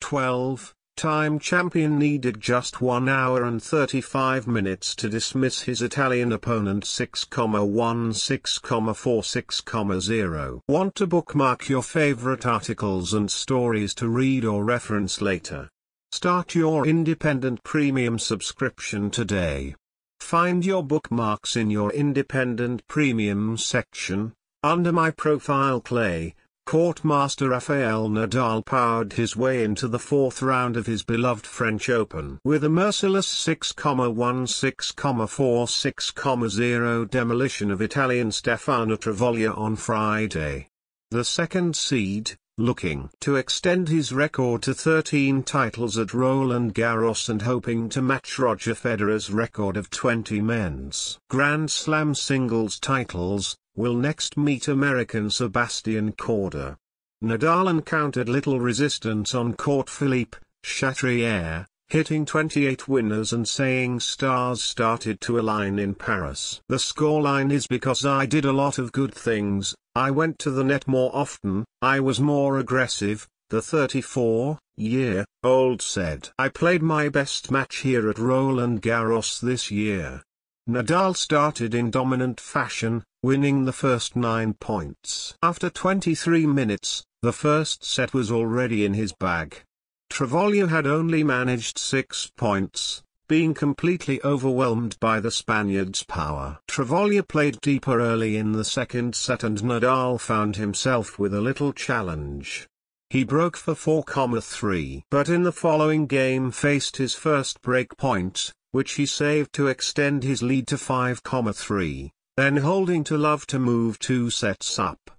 12, time champion needed just 1 hour and 35 minutes to dismiss his Italian opponent 6,16,46,0. Want to bookmark your favorite articles and stories to read or reference later? Start your independent premium subscription today. Find your bookmarks in your independent premium section, under my profile clay, Courtmaster Rafael Nadal powered his way into the fourth round of his beloved French Open with a merciless 6-1-6-4-6-0 demolition of Italian Stefano Travoglia on Friday. The second seed, looking to extend his record to 13 titles at Roland Garros and hoping to match Roger Federer's record of 20 men's Grand Slam singles titles, will next meet American Sebastian Corda. Nadal encountered little resistance on court Philippe Chatrier, hitting 28 winners and saying stars started to align in Paris. The scoreline is because I did a lot of good things, I went to the net more often, I was more aggressive, the 34-year-old said. I played my best match here at Roland Garros this year. Nadal started in dominant fashion, winning the first 9 points. After 23 minutes, the first set was already in his bag. Travoglio had only managed 6 points, being completely overwhelmed by the Spaniards' power. Travoglio played deeper early in the second set and Nadal found himself with a little challenge. He broke for 4,3 but in the following game faced his first break point, which he saved to extend his lead to 5,3. Then holding to love to move two sets up.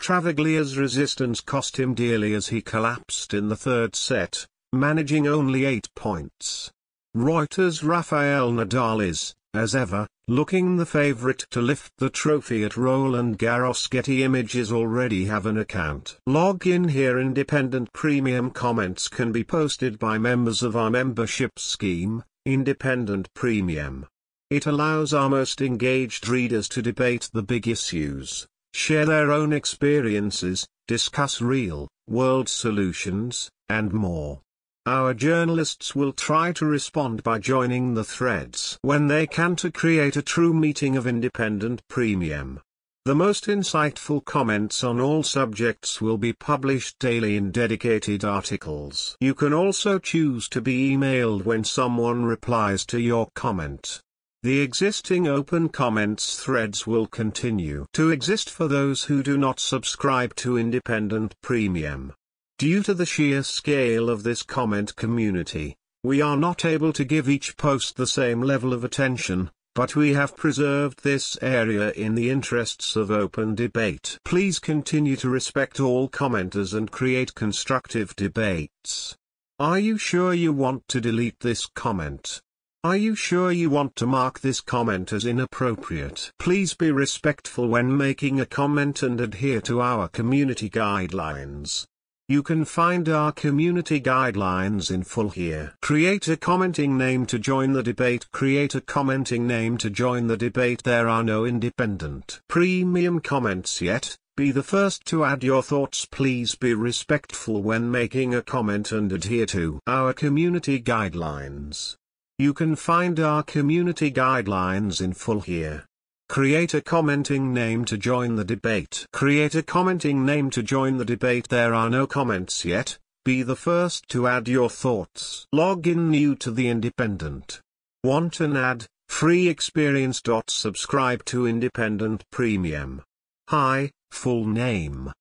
Travaglia's resistance cost him dearly as he collapsed in the third set, managing only eight points. Reuters Rafael Nadal is, as ever, looking the favorite to lift the trophy at Roland Garros. Getty images already have an account. Log in here. Independent premium comments can be posted by members of our membership scheme, Independent Premium. It allows our most engaged readers to debate the big issues, share their own experiences, discuss real, world solutions, and more. Our journalists will try to respond by joining the threads when they can to create a true meeting of independent premium. The most insightful comments on all subjects will be published daily in dedicated articles. You can also choose to be emailed when someone replies to your comment. The existing open comments threads will continue to exist for those who do not subscribe to independent premium. Due to the sheer scale of this comment community, we are not able to give each post the same level of attention, but we have preserved this area in the interests of open debate. Please continue to respect all commenters and create constructive debates. Are you sure you want to delete this comment? Are you sure you want to mark this comment as inappropriate? Please be respectful when making a comment and adhere to our community guidelines. You can find our community guidelines in full here. Create a commenting name to join the debate. Create a commenting name to join the debate. There are no independent premium comments yet. Be the first to add your thoughts. Please be respectful when making a comment and adhere to our community guidelines. You can find our community guidelines in full here. Create a commenting name to join the debate. Create a commenting name to join the debate. There are no comments yet. Be the first to add your thoughts. Log in new to The Independent. Want an ad? Free experience. Subscribe to Independent Premium. Hi, full name.